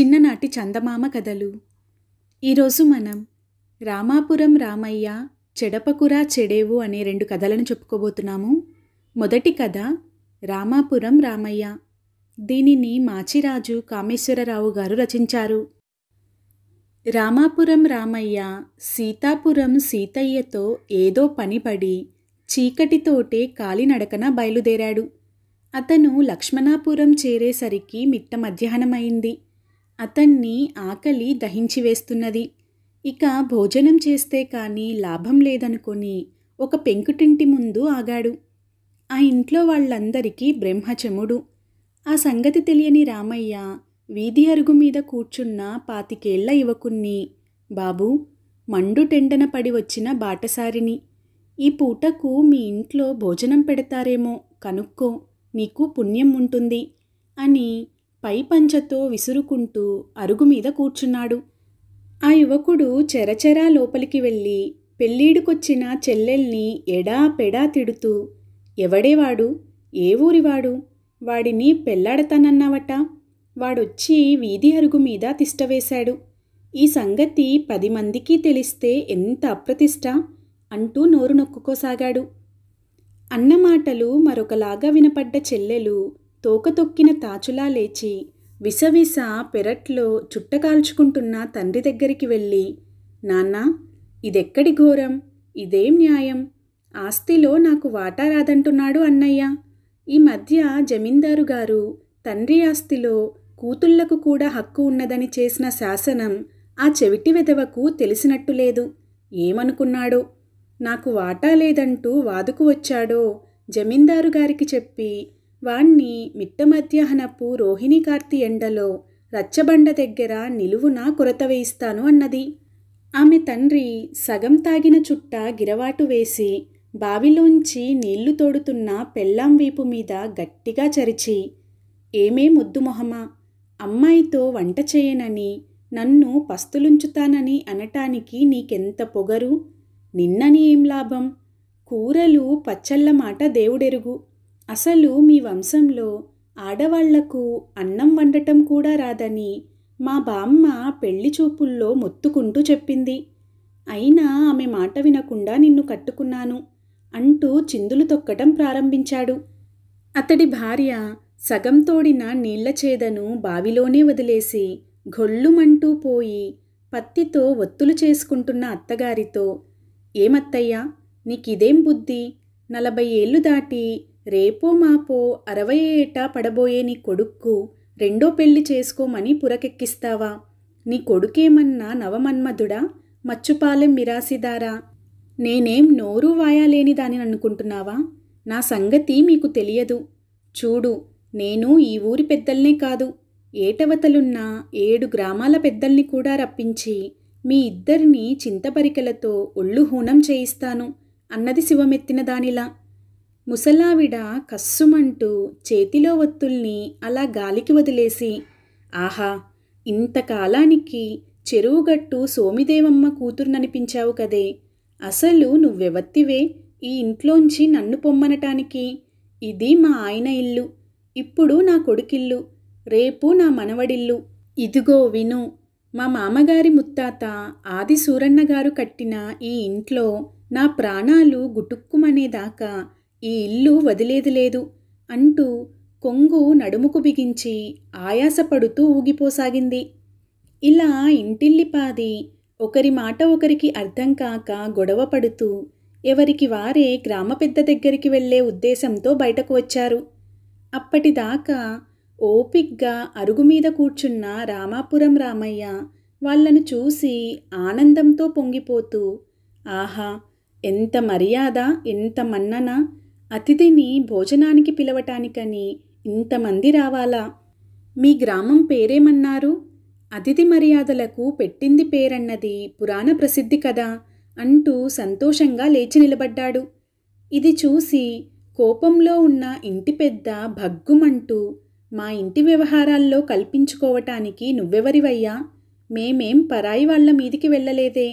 చిన్ననాటి చందమామ కథలు ఈరోజు మనం రామాపురం రామయ్య చెడపకురా చెడేవు అనే రెండు కథలను చెప్పుకోబోతున్నాము మొదటి కథ రామాపురం రామయ్య దీనిని మాచిరాజు కామేశ్వరరావు గారు రచించారు రామాపురం రామయ్య సీతాపురం సీతయ్యతో ఏదో పనిపడి చీకటితోటే కాలినడకన బయలుదేరాడు అతను లక్ష్మణాపురం చేరేసరికి మిట్ట మధ్యాహ్నమైంది అతన్ని ఆకలి దహించివేస్తున్నది ఇక భోజనం చేస్తే కానీ లాభం లేదనుకొని ఒక పెంకుటింటి ముందు ఆగాడు ఆ ఇంట్లో వాళ్ళందరికీ బ్రహ్మచముడు ఆ సంగతి తెలియని రామయ్య వీధి అరుగు మీద కూర్చున్న పాతికేళ్ల యువకుణ్ణి బాబూ మండు టెండన పడి వచ్చిన బాటసారిని ఈ పూటకు మీ ఇంట్లో భోజనం పెడతారేమో కనుక్కో నీకు పుణ్యం ఉంటుంది అని పై పంచతో విసురుకుంటూ అరుగు మీద కూర్చున్నాడు ఆ యువకుడు చెరచెరా లోపలికి వెళ్ళి పెళ్ళీడుకొచ్చిన చెల్లెల్ని ఎడా పెడా తిడుతూ ఎవడేవాడు ఏ ఊరివాడు వాడిని పెళ్ళాడతానన్నావట వాడొచ్చి వీధి అరుగు మీద తిష్టవేశాడు ఈ సంగతి పది మందికి తెలిస్తే ఎంత అప్రతిష్ట అంటూ నోరు నొక్కుకోసాగాడు అన్నమాటలు మరొకలాగా వినపడ్డ చెల్లెలు తోకతొక్కిన తాచులా లేచి విసవిస పెరట్లో చుట్టకాల్చుకుంటున్న తండ్రి దగ్గరికి వెళ్ళి నాన్నా ఇదెక్కడి ఘోరం ఇదేం న్యాయం ఆస్తిలో నాకు వాటా రాదంటున్నాడు అన్నయ్య ఈ మధ్య జమీందారు గారు తండ్రి ఆస్తిలో కూతుళ్లకు కూడా హక్కు ఉన్నదని చేసిన శాసనం ఆ చెవిటి వెదవకు తెలిసినట్టు లేదు ఏమనుకున్నాడో నాకు వాటా లేదంటూ వాదుకు వచ్చాడో జమీందారు గారికి చెప్పి వాణ్ణి మిట్ట మధ్యాహ్నపు రోహిణి కార్తి ఎండలో రచ్చబండ దగ్గర నిలువున కొరత వేయిస్తాను అన్నది ఆమె తండ్రి సగం తాగిన చుట్ట గిరవాటు వేసి బావిలోంచి నీళ్లు తోడుతున్న పెళ్ళాం వీపు మీద గట్టిగా చరిచి ఏమే ముద్దు మొహమా అమ్మాయితో వంట చేయనని నన్ను పస్తులుంచుతానని అనటానికి నీకెంత పొగరు నిన్నని ఏం లాభం కూరలు పచ్చళ్ళ మాట దేవుడెరుగు అసలు మీ వంశంలో ఆడవాళ్లకు అన్నం వండటం కూడా రాదని మా బామ్మ పెళ్లి చూపుల్లో మొత్తుకుంటూ చెప్పింది అయినా ఆమె మాట వినకుండా నిన్ను కట్టుకున్నాను అంటూ చిందులు తొక్కటం ప్రారంభించాడు అతడి భార్య సగం తోడిన నీళ్ల చేదను బావిలోనే వదిలేసి గొళ్ళుమంటూ పోయి పత్తితో ఒత్తులు చేసుకుంటున్న అత్తగారితో ఏమత్తయ్యా నీకిదేం బుద్ధి నలభై ఏళ్ళు దాటి రేపో మాపో అరవై ఏటా పడబోయే నీ కొడుక్కు రెండో పెళ్లి చేసుకోమని పురకెక్కిస్తావా నీ కొడుకేమన్నా నవమన్మధుడా మచ్చుపాలెం మిరాసిదారా నేనేం నోరు వాయాలేని దానిని అనుకుంటున్నావా నా సంగతి మీకు తెలియదు చూడు నేను ఈ ఊరి పెద్దల్నే కాదు ఏటవతలున్న ఏడు గ్రామాల పెద్దల్ని కూడా రప్పించి మీ ఇద్దరినీ చింతపరికలతో ఒళ్ళు హూనం చేయిస్తాను అన్నది శివమెత్తిన దానిలా ముసలావిడ కస్సుమంటూ చేతిలో ఒత్తుల్ని అలా గాలికి వదిలేసి ఆహా ఇంతకాలానికి చెరువుగట్టు సోమిదేవమ్మ ననిపించావు కదే అసలు నువ్వెవత్తివే ఈ ఇంట్లోంచి నన్ను పొమ్మనటానికి ఇది మా ఆయన ఇల్లు ఇప్పుడు నా కొడుకిల్లు రేపు నా మనవడిల్లు ఇదిగో విను మా మామగారి ముత్తాత ఆది గారు కట్టిన ఈ ఇంట్లో నా ప్రాణాలు గుటుక్కుమనేదాకా ఈ ఇల్లు వదిలేది లేదు అంటూ కొంగు నడుముకు బిగించి ఆయాసపడుతూ ఊగిపోసాగింది ఇలా ఇంటిల్లిపాది ఒకరి మాట ఒకరికి అర్థం కాక గొడవ పడుతూ ఎవరికి వారే గ్రామ పెద్ద దగ్గరికి వెళ్లే ఉద్దేశంతో బయటకు వచ్చారు అప్పటిదాకా ఓపిగ్గా అరుగు మీద కూర్చున్న రామాపురం రామయ్య వాళ్లను చూసి ఆనందంతో పొంగిపోతూ ఆహా ఎంత మర్యాద ఎంత మన్నన అతిథిని భోజనానికి పిలవటానికని ఇంతమంది రావాలా మీ గ్రామం పేరేమన్నారు అతిథి మర్యాదలకు పెట్టింది పేరన్నది పురాణ ప్రసిద్ధి కదా అంటూ సంతోషంగా లేచి నిలబడ్డాడు ఇది చూసి కోపంలో ఉన్న ఇంటి పెద్ద భగ్గుమంటూ మా ఇంటి వ్యవహారాల్లో కల్పించుకోవటానికి నువ్వెవరివయ్యా మేమేం పరాయి వాళ్ళ మీదికి వెళ్ళలేదే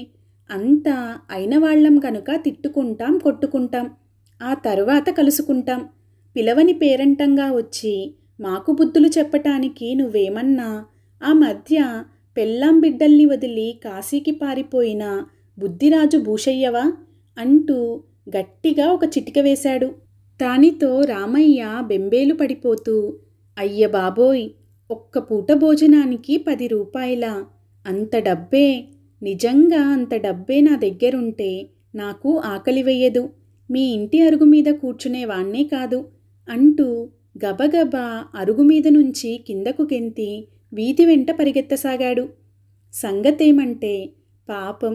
అంతా అయిన వాళ్ళం కనుక తిట్టుకుంటాం కొట్టుకుంటాం ఆ తరువాత కలుసుకుంటాం పిలవని పేరంటంగా వచ్చి మాకు బుద్ధులు చెప్పటానికి నువ్వేమన్నా ఆ మధ్య పెళ్ళాం బిడ్డల్ని వదిలి కాశీకి పారిపోయిన బుద్ధిరాజు భూషయ్యవా అంటూ గట్టిగా ఒక చిటిక వేశాడు దానితో రామయ్య బెంబేలు పడిపోతూ అయ్య బాబోయ్ ఒక్క పూట భోజనానికి పది రూపాయల అంత డబ్బే నిజంగా అంత డబ్బే నా దగ్గరుంటే నాకు ఆకలి వెయ్యదు మీ ఇంటి అరుగు మీద కూర్చునేవాణ్ణే కాదు అంటూ గబగబా అరుగు మీద నుంచి కిందకు గెంతి వీధి వెంట పరిగెత్తసాగాడు సంగతేమంటే పాపం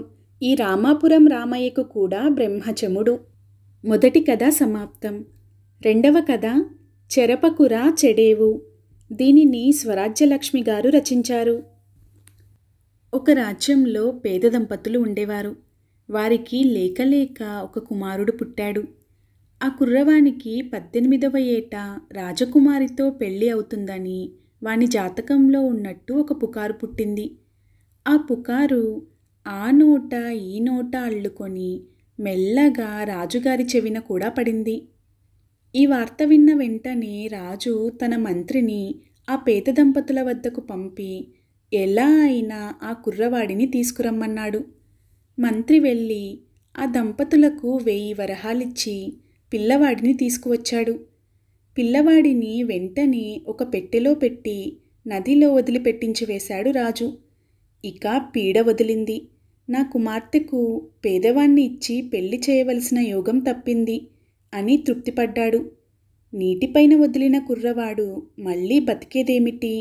ఈ రామాపురం రామయ్యకు కూడా బ్రహ్మచముడు మొదటి కథ సమాప్తం రెండవ కథ చెరపకురా చెడేవు దీనిని స్వరాజ్యలక్ష్మి గారు రచించారు ఒక రాజ్యంలో పేద దంపతులు ఉండేవారు వారికి లేకలేక ఒక కుమారుడు పుట్టాడు ఆ కుర్రవానికి పద్దెనిమిదవ ఏట రాజకుమారితో పెళ్ళి అవుతుందని వాని జాతకంలో ఉన్నట్టు ఒక పుకారు పుట్టింది ఆ పుకారు ఆ నోట ఈ నోట అల్లుకొని మెల్లగా రాజుగారి చెవిన కూడా పడింది ఈ వార్త విన్న వెంటనే రాజు తన మంత్రిని ఆ పేద దంపతుల వద్దకు పంపి ఎలా అయినా ఆ కుర్రవాడిని తీసుకురమ్మన్నాడు మంత్రి వెళ్ళి ఆ దంపతులకు వెయ్యి వరహాలిచ్చి పిల్లవాడిని తీసుకువచ్చాడు పిల్లవాడిని వెంటనే ఒక పెట్టెలో పెట్టి నదిలో వదిలిపెట్టించి వేశాడు రాజు ఇక పీడ వదిలింది నా కుమార్తెకు పేదవాణ్ణి ఇచ్చి పెళ్లి చేయవలసిన యోగం తప్పింది అని తృప్తిపడ్డాడు నీటిపైన వదిలిన కుర్రవాడు మళ్ళీ బతికేదేమిటి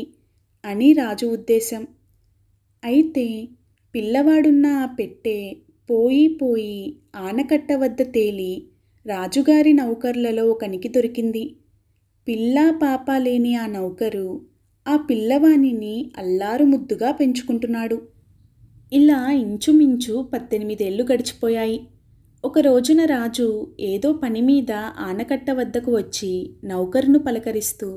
అని రాజు ఉద్దేశం అయితే పిల్లవాడున్న ఆ పెట్టె పోయి పోయి ఆనకట్ట వద్ద తేలి రాజుగారి నౌకర్లలో ఒకనికి దొరికింది పిల్లా పాప లేని ఆ నౌకరు ఆ పిల్లవాణిని అల్లారు ముద్దుగా పెంచుకుంటున్నాడు ఇలా ఇంచుమించు పద్దెనిమిదేళ్లు గడిచిపోయాయి ఒక రోజున రాజు ఏదో పని మీద ఆనకట్ట వద్దకు వచ్చి నౌకరును పలకరిస్తూ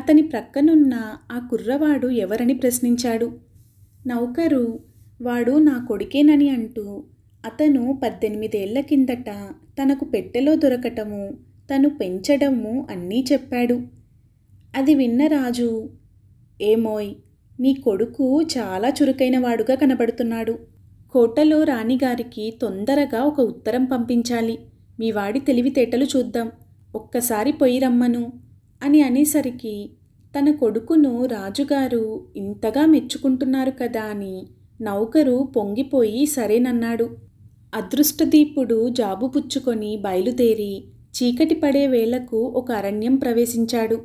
అతని ప్రక్కనున్న ఆ కుర్రవాడు ఎవరని ప్రశ్నించాడు నౌకరు వాడు నా కొడుకేనని అంటూ అతను పద్దెనిమిదేళ్ల కిందట తనకు పెట్టెలో దొరకటము తను పెంచడము అన్నీ చెప్పాడు అది విన్న రాజు ఏమోయ్ నీ కొడుకు చాలా చురుకైన వాడుగా కనబడుతున్నాడు కోటలో రాణిగారికి తొందరగా ఒక ఉత్తరం పంపించాలి మీ వాడి తెలివితేటలు చూద్దాం ఒక్కసారి పొయ్యి రమ్మను అని అనేసరికి తన కొడుకును రాజుగారు ఇంతగా మెచ్చుకుంటున్నారు కదా అని నౌకరు పొంగిపోయి సరేనన్నాడు అదృష్టదీపుడు జాబు పుచ్చుకొని బయలుదేరి చీకటి పడే వేళకు ఒక అరణ్యం ప్రవేశించాడు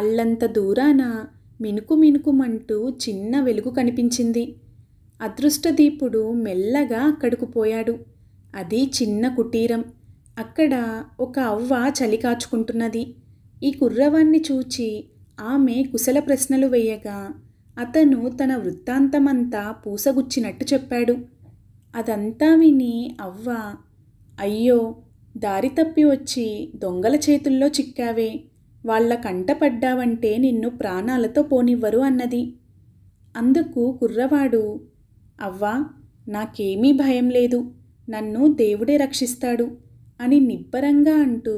అల్లంత దూరాన మినుకు మినుకుమంటూ చిన్న వెలుగు కనిపించింది అదృష్టదీపుడు మెల్లగా అక్కడికి పోయాడు అది చిన్న కుటీరం అక్కడ ఒక అవ్వ చలికాచుకుంటున్నది ఈ కుర్రవాన్ని చూచి ఆమె కుశల ప్రశ్నలు వేయగా అతను తన వృత్తాంతమంతా పూసగుచ్చినట్టు చెప్పాడు అదంతా విని అవ్వ అయ్యో దారి తప్పి వచ్చి దొంగల చేతుల్లో చిక్కావే వాళ్ళ కంటపడ్డావంటే నిన్ను ప్రాణాలతో పోనివ్వరు అన్నది అందుకు కుర్రవాడు అవ్వా నాకేమీ భయం లేదు నన్ను దేవుడే రక్షిస్తాడు అని నిబ్బరంగా అంటూ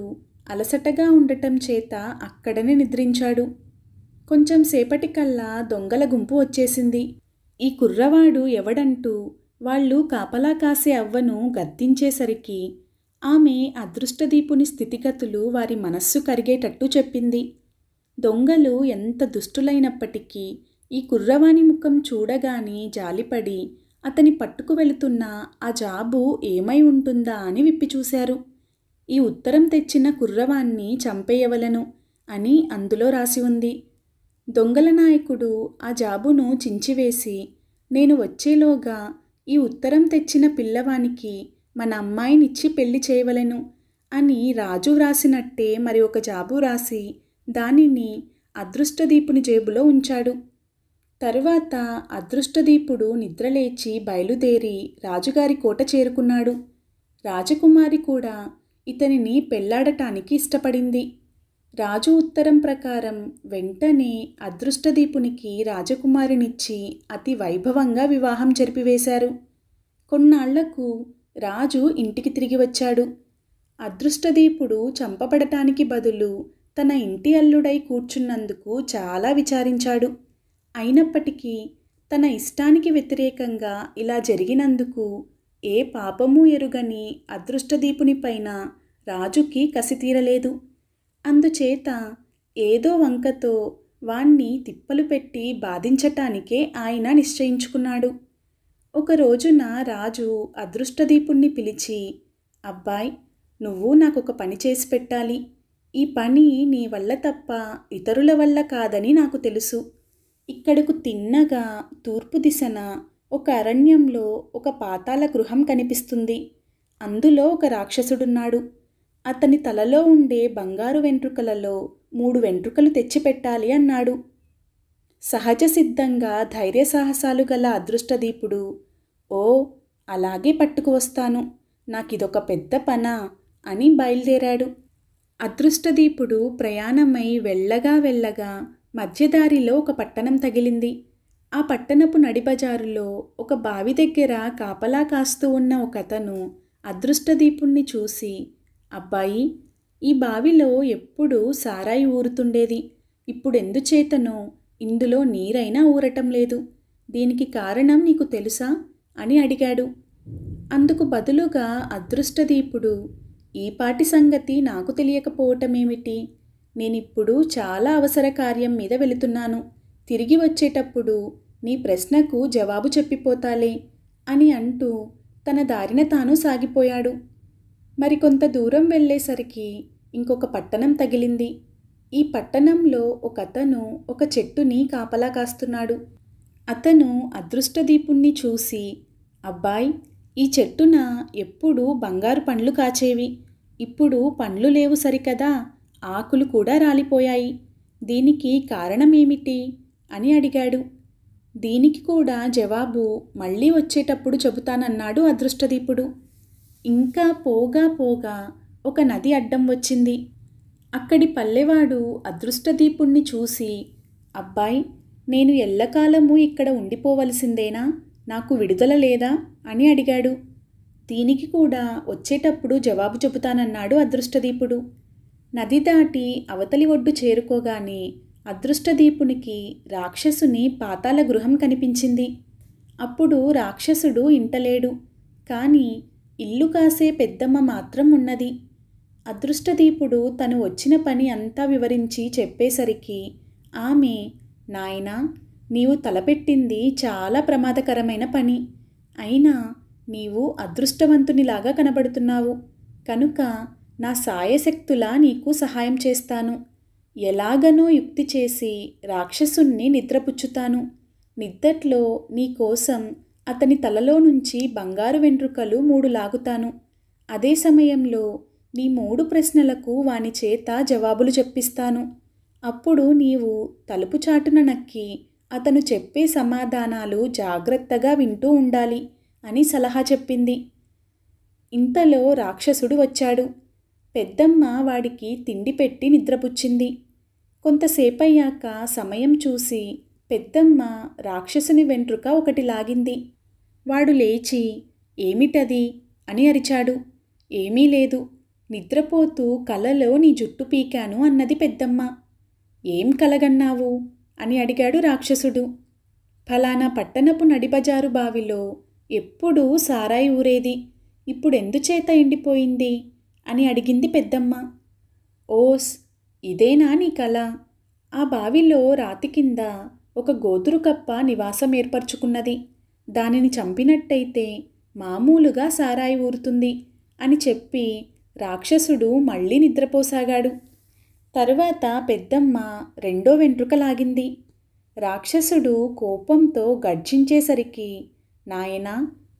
అలసటగా ఉండటం చేత అక్కడనే నిద్రించాడు కొంచెం సేపటికల్లా దొంగల గుంపు వచ్చేసింది ఈ కుర్రవాడు ఎవడంటూ వాళ్ళు కాపలా కాసే అవ్వను గద్దించేసరికి ఆమె అదృష్టదీపుని స్థితిగతులు వారి మనస్సు కరిగేటట్టు చెప్పింది దొంగలు ఎంత దుష్టులైనప్పటికీ ఈ కుర్రవాణి ముఖం చూడగానే జాలిపడి అతని పట్టుకు వెళుతున్న ఆ జాబు ఏమై ఉంటుందా అని విప్పిచూశారు ఈ ఉత్తరం తెచ్చిన కుర్రవాణ్ణి చంపేయవలను అని అందులో రాసి ఉంది దొంగల నాయకుడు ఆ జాబును చించివేసి నేను వచ్చేలోగా ఈ ఉత్తరం తెచ్చిన పిల్లవానికి మన అమ్మాయినిచ్చి పెళ్లి చేయవలెను అని రాజు వ్రాసినట్టే మరి ఒక జాబు రాసి దానిని అదృష్టదీపుని జేబులో ఉంచాడు తరువాత అదృష్టదీపుడు నిద్రలేచి బయలుదేరి రాజుగారి కోట చేరుకున్నాడు రాజకుమారి కూడా ఇతనిని పెళ్లాడటానికి ఇష్టపడింది రాజు ఉత్తరం ప్రకారం వెంటనే అదృష్టదీపునికి రాజకుమారినిచ్చి అతి వైభవంగా వివాహం జరిపివేశారు కొన్నాళ్లకు రాజు ఇంటికి తిరిగి వచ్చాడు అదృష్టదీపుడు చంపబడటానికి బదులు తన ఇంటి అల్లుడై కూర్చున్నందుకు చాలా విచారించాడు అయినప్పటికీ తన ఇష్టానికి వ్యతిరేకంగా ఇలా జరిగినందుకు ఏ పాపము ఎరుగని పైన రాజుకి కసి తీరలేదు అందుచేత ఏదో వంకతో వాణ్ణి తిప్పలు పెట్టి బాధించటానికే ఆయన నిశ్చయించుకున్నాడు ఒక రోజున రాజు అదృష్టదీపుణ్ణి పిలిచి అబ్బాయ్ నువ్వు నాకొక పని చేసి పెట్టాలి ఈ పని నీ వల్ల తప్ప ఇతరుల వల్ల కాదని నాకు తెలుసు ఇక్కడకు తిన్నగా తూర్పు దిశన ఒక అరణ్యంలో ఒక పాతాల గృహం కనిపిస్తుంది అందులో ఒక రాక్షసుడున్నాడు అతని తలలో ఉండే బంగారు వెంట్రుకలలో మూడు వెంట్రుకలు తెచ్చిపెట్టాలి అన్నాడు సహజ సిద్ధంగా ధైర్య సాహసాలు గల అదృష్టదీపుడు ఓ అలాగే పట్టుకువస్తాను నాకిదొక పెద్ద పనా అని బయలుదేరాడు అదృష్టదీపుడు ప్రయాణమై వెళ్ళగా వెళ్ళగా మధ్యదారిలో ఒక పట్టణం తగిలింది ఆ పట్టణపు నడిబజారులో ఒక బావి దగ్గర కాపలా కాస్తూ ఉన్న ఒకతను అదృష్టదీపుణ్ణి చూసి అబ్బాయి ఈ బావిలో ఎప్పుడు సారాయి ఊరుతుండేది ఇప్పుడెందుచేతనో ఇందులో నీరైనా ఊరటం లేదు దీనికి కారణం నీకు తెలుసా అని అడిగాడు అందుకు బదులుగా అదృష్టదీపుడు ఈపాటి సంగతి నాకు తెలియకపోవటమేమిటి నేనిప్పుడు చాలా అవసర కార్యం మీద వెళుతున్నాను తిరిగి వచ్చేటప్పుడు నీ ప్రశ్నకు జవాబు చెప్పిపోతాలే అని అంటూ తన దారిన తాను సాగిపోయాడు మరి కొంత దూరం వెళ్ళేసరికి ఇంకొక పట్టణం తగిలింది ఈ పట్టణంలో ఒక అతను ఒక చెట్టుని కాపలా కాస్తున్నాడు అతను అదృష్టదీపుణ్ణి చూసి అబ్బాయి ఈ చెట్టున ఎప్పుడు బంగారు పండ్లు కాచేవి ఇప్పుడు పండ్లు లేవు సరికదా ఆకులు కూడా రాలిపోయాయి దీనికి కారణమేమిటి అని అడిగాడు దీనికి కూడా జవాబు మళ్ళీ వచ్చేటప్పుడు చెబుతానన్నాడు అదృష్టదీపుడు ఇంకా పోగా పోగా ఒక నది అడ్డం వచ్చింది అక్కడి పల్లెవాడు అదృష్టదీపుణ్ణి చూసి అబ్బాయి నేను ఎల్లకాలము ఇక్కడ ఉండిపోవలసిందేనా నాకు విడుదల లేదా అని అడిగాడు దీనికి కూడా వచ్చేటప్పుడు జవాబు చెబుతానన్నాడు అదృష్టదీపుడు నది దాటి అవతలి ఒడ్డు చేరుకోగానే అదృష్టదీపునికి రాక్షసుని పాతాల గృహం కనిపించింది అప్పుడు రాక్షసుడు ఇంటలేడు కానీ ఇల్లు కాసే పెద్దమ్మ మాత్రం ఉన్నది అదృష్టదీపుడు తను వచ్చిన పని అంతా వివరించి చెప్పేసరికి ఆమె నాయనా నీవు తలపెట్టింది చాలా ప్రమాదకరమైన పని అయినా నీవు అదృష్టవంతునిలాగా కనబడుతున్నావు కనుక నా సాయశక్తులా నీకు సహాయం చేస్తాను ఎలాగనో యుక్తి చేసి రాక్షసుణ్ణి నిద్రపుచ్చుతాను నిద్దట్లో నీకోసం అతని తలలో నుంచి బంగారు వెంట్రుకలు మూడు లాగుతాను అదే సమయంలో నీ మూడు ప్రశ్నలకు వాని చేత జవాబులు చెప్పిస్తాను అప్పుడు నీవు తలుపు చాటున నక్కి అతను చెప్పే సమాధానాలు జాగ్రత్తగా వింటూ ఉండాలి అని సలహా చెప్పింది ఇంతలో రాక్షసుడు వచ్చాడు పెద్దమ్మ వాడికి తిండి పెట్టి నిద్రపుచ్చింది కొంతసేపయ్యాక సమయం చూసి పెద్దమ్మ రాక్షసుని వెంట్రుక ఒకటి లాగింది వాడు లేచి ఏమిటది అని అరిచాడు ఏమీ లేదు నిద్రపోతూ కలలో నీ జుట్టు పీకాను అన్నది పెద్దమ్మ ఏం కలగన్నావు అని అడిగాడు రాక్షసుడు ఫలానా పట్టణపు నడిబజారు బావిలో ఎప్పుడూ సారాయి ఊరేది ఇప్పుడెందుచేత ఎండిపోయింది అని అడిగింది పెద్దమ్మ ఓస్ ఇదేనా నీ కళ ఆ బావిలో రాతి కింద ఒక గోతురు కప్ప నివాసం ఏర్పరచుకున్నది దానిని చంపినట్టయితే మామూలుగా సారాయి ఊరుతుంది అని చెప్పి రాక్షసుడు మళ్ళీ నిద్రపోసాగాడు తరువాత పెద్దమ్మ రెండో వెంట్రుక లాగింది రాక్షసుడు కోపంతో గర్జించేసరికి నాయనా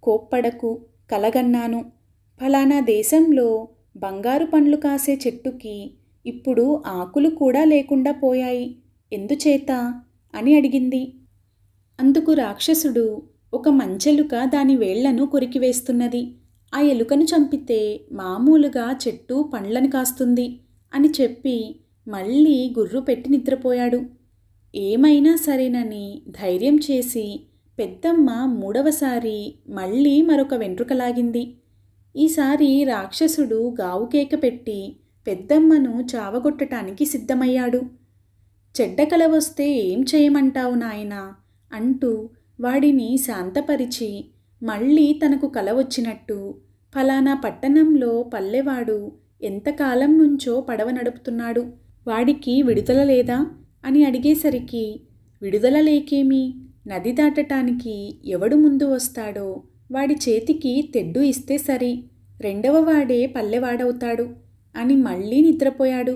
కోప్పడకు కలగన్నాను ఫలానా దేశంలో బంగారు పండ్లు కాసే చెట్టుకి ఇప్పుడు ఆకులు కూడా లేకుండా పోయాయి ఎందుచేత అని అడిగింది అందుకు రాక్షసుడు ఒక మంచెలుక దాని వేళ్లను కొరికివేస్తున్నది ఆ ఎలుకను చంపితే మామూలుగా చెట్టు పండ్లను కాస్తుంది అని చెప్పి మళ్ళీ గుర్రు పెట్టి నిద్రపోయాడు ఏమైనా సరేనని ధైర్యం చేసి పెద్దమ్మ మూడవసారి మళ్ళీ మరొక వెంట్రుక లాగింది ఈసారి రాక్షసుడు గావుకేక పెట్టి పెద్దమ్మను చావగొట్టటానికి సిద్ధమయ్యాడు చెడ్డ కల వస్తే ఏం చేయమంటావు నాయనా అంటూ వాడిని శాంతపరిచి మళ్ళీ తనకు కల వచ్చినట్టు ఫలానా పట్టణంలో పల్లెవాడు ఎంతకాలం నుంచో పడవ నడుపుతున్నాడు వాడికి విడుదల లేదా అని అడిగేసరికి విడుదల లేకేమి నది దాటటానికి ఎవడు ముందు వస్తాడో వాడి చేతికి తెడ్డు ఇస్తే సరి రెండవ వాడే పల్లెవాడవుతాడు అని మళ్ళీ నిద్రపోయాడు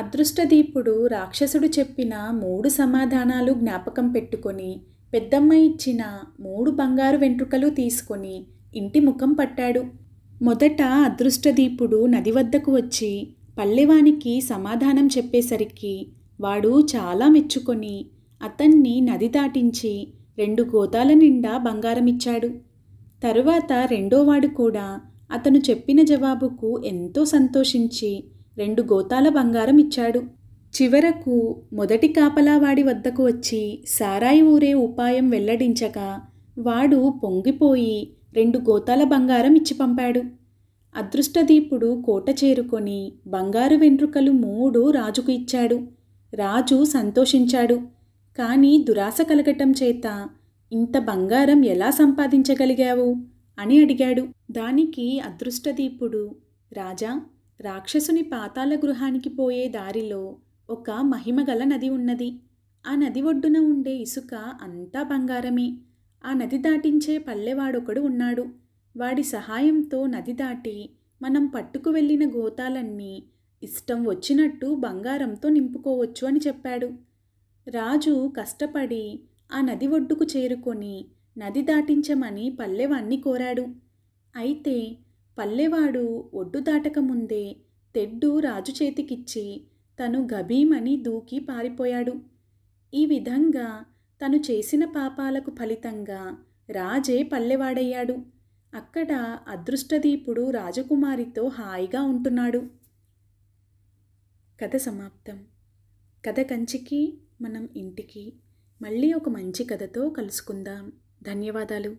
అదృష్టదీపుడు రాక్షసుడు చెప్పిన మూడు సమాధానాలు జ్ఞాపకం పెట్టుకొని పెద్దమ్మ ఇచ్చిన మూడు బంగారు వెంట్రుకలు తీసుకొని ఇంటి ముఖం పట్టాడు మొదట అదృష్టదీపుడు నది వద్దకు వచ్చి పల్లెవానికి సమాధానం చెప్పేసరికి వాడు చాలా మెచ్చుకొని అతన్ని నది దాటించి రెండు గోతాల నిండా బంగారమిచ్చాడు తరువాత రెండోవాడు కూడా అతను చెప్పిన జవాబుకు ఎంతో సంతోషించి రెండు గోతాల బంగారం ఇచ్చాడు చివరకు మొదటి కాపలావాడి వద్దకు వచ్చి సారాయి ఊరే ఉపాయం వెల్లడించక వాడు పొంగిపోయి రెండు గోతాల బంగారం ఇచ్చి పంపాడు అదృష్టదీపుడు కోట చేరుకొని బంగారు వెంట్రుకలు మూడు రాజుకు ఇచ్చాడు రాజు సంతోషించాడు కానీ దురాశ కలగటం చేత ఇంత బంగారం ఎలా సంపాదించగలిగావు అని అడిగాడు దానికి అదృష్టదీపుడు రాజా రాక్షసుని పాతాల గృహానికి పోయే దారిలో ఒక మహిమగల నది ఉన్నది ఆ నది ఒడ్డున ఉండే ఇసుక అంతా బంగారమే ఆ నది దాటించే పల్లెవాడొకడు ఉన్నాడు వాడి సహాయంతో నది దాటి మనం పట్టుకు వెళ్ళిన గోతాలన్నీ ఇష్టం వచ్చినట్టు బంగారంతో నింపుకోవచ్చు అని చెప్పాడు రాజు కష్టపడి ఆ నది ఒడ్డుకు చేరుకొని నది దాటించమని పల్లెవాణ్ణి కోరాడు అయితే పల్లెవాడు ఒడ్డు దాటకముందే తెడ్డు రాజు చేతికిచ్చి తను గభీమని దూకి పారిపోయాడు ఈ విధంగా తను చేసిన పాపాలకు ఫలితంగా రాజే పల్లెవాడయ్యాడు అక్కడ అదృష్టదీపుడు రాజకుమారితో హాయిగా ఉంటున్నాడు కథ సమాప్తం కథ కంచికి మనం ఇంటికి మళ్ళీ ఒక మంచి కథతో కలుసుకుందాం ధన్యవాదాలు